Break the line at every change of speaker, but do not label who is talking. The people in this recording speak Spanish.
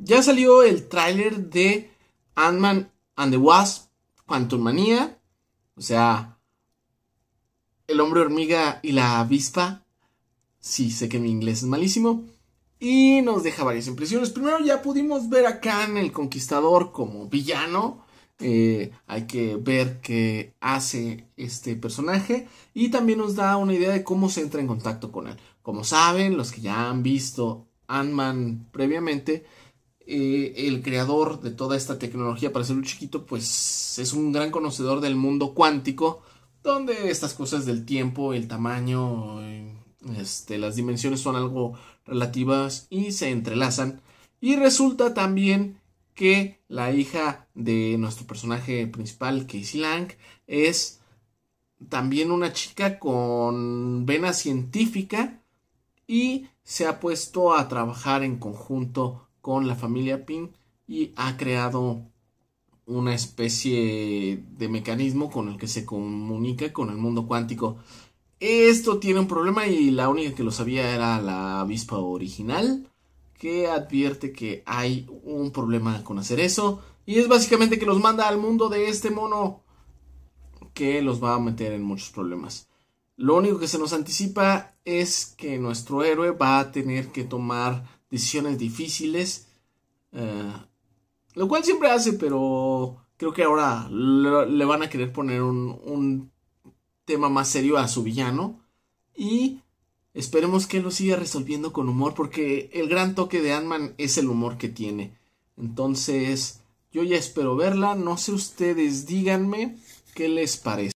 Ya salió el tráiler de Ant-Man and the Wasp, Quantum Manía, o sea, El hombre hormiga y la avispa. Sí, sé que mi inglés es malísimo. Y nos deja varias impresiones. Primero ya pudimos ver a Khan, el conquistador, como villano. Eh, hay que ver qué hace este personaje. Y también nos da una idea de cómo se entra en contacto con él. Como saben, los que ya han visto Ant-Man previamente, eh, el creador de toda esta tecnología para ser un chiquito, pues es un gran conocedor del mundo cuántico, donde estas cosas del tiempo, el tamaño, eh, este, las dimensiones son algo relativas y se entrelazan. Y resulta también que la hija de nuestro personaje principal, Casey Lang, es también una chica con vena científica y se ha puesto a trabajar en conjunto con la familia PIN y ha creado una especie de mecanismo con el que se comunica con el mundo cuántico. Esto tiene un problema y la única que lo sabía era la avispa original que advierte que hay un problema con hacer eso y es básicamente que los manda al mundo de este mono que los va a meter en muchos problemas. Lo único que se nos anticipa es que nuestro héroe va a tener que tomar decisiones difíciles. Eh, lo cual siempre hace, pero creo que ahora le, van a querer poner un, un, tema más serio a su villano. Y esperemos que lo siga resolviendo con humor, porque el gran toque de Ant-Man es el humor que tiene. Entonces, yo ya espero verla. No sé ustedes, díganme qué les parece.